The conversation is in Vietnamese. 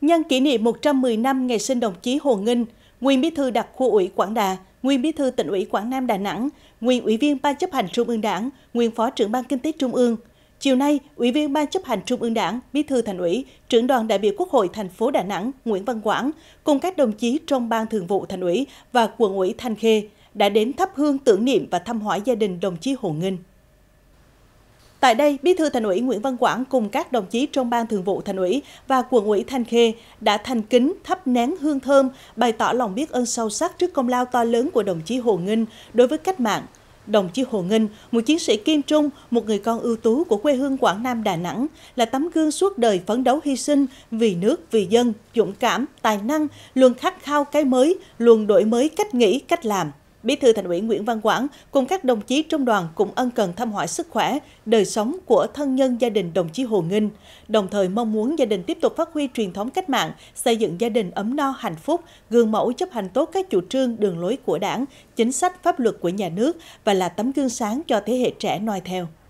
Nhân kỷ niệm 110 năm ngày sinh đồng chí Hồ Nghinh, Nguyên Bí thư đặc khu ủy Quảng Đà, Nguyên Bí thư tỉnh ủy Quảng Nam Đà Nẵng, Nguyên Ủy viên Ban chấp hành Trung ương Đảng, Nguyên Phó trưởng Ban Kinh tế Trung ương. Chiều nay, Ủy viên Ban chấp hành Trung ương Đảng, Bí thư Thành ủy, Trưởng đoàn đại biểu Quốc hội thành phố Đà Nẵng Nguyễn Văn Quảng cùng các đồng chí trong Ban Thường vụ Thành ủy và Quận ủy Thanh Khê đã đến thắp hương tưởng niệm và thăm hỏi gia đình đồng chí Hồ Nghinh. Tại đây, Bí thư Thành ủy Nguyễn Văn Quảng cùng các đồng chí trong Ban Thường vụ Thành ủy và quận ủy Thanh Khê đã thành kính thắp nén hương thơm, bày tỏ lòng biết ơn sâu sắc trước công lao to lớn của đồng chí Hồ Nghinh đối với cách mạng. Đồng chí Hồ Nghinh, một chiến sĩ kiên trung, một người con ưu tú của quê hương Quảng Nam Đà Nẵng, là tấm gương suốt đời phấn đấu hy sinh vì nước, vì dân, dũng cảm, tài năng, luôn khát khao cái mới, luôn đổi mới cách nghĩ, cách làm. Bí thư Thành ủy Nguyễn Văn Quảng cùng các đồng chí trong đoàn cũng ân cần thăm hỏi sức khỏe, đời sống của thân nhân gia đình đồng chí Hồ Nghinh, đồng thời mong muốn gia đình tiếp tục phát huy truyền thống cách mạng, xây dựng gia đình ấm no hạnh phúc, gương mẫu chấp hành tốt các chủ trương đường lối của Đảng, chính sách pháp luật của nhà nước và là tấm gương sáng cho thế hệ trẻ noi theo.